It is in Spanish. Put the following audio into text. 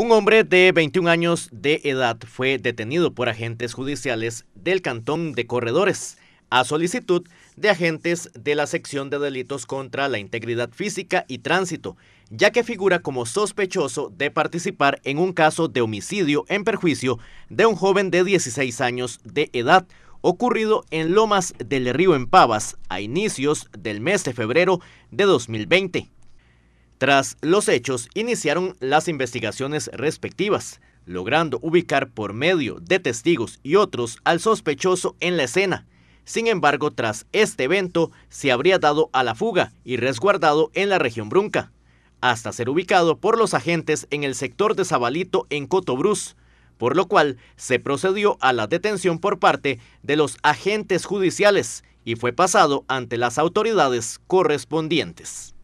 Un hombre de 21 años de edad fue detenido por agentes judiciales del Cantón de Corredores a solicitud de agentes de la sección de delitos contra la integridad física y tránsito, ya que figura como sospechoso de participar en un caso de homicidio en perjuicio de un joven de 16 años de edad ocurrido en Lomas del Río en Pavas a inicios del mes de febrero de 2020. Tras los hechos, iniciaron las investigaciones respectivas, logrando ubicar por medio de testigos y otros al sospechoso en la escena. Sin embargo, tras este evento, se habría dado a la fuga y resguardado en la región Brunca, hasta ser ubicado por los agentes en el sector de Zabalito en Cotobruz, por lo cual se procedió a la detención por parte de los agentes judiciales y fue pasado ante las autoridades correspondientes.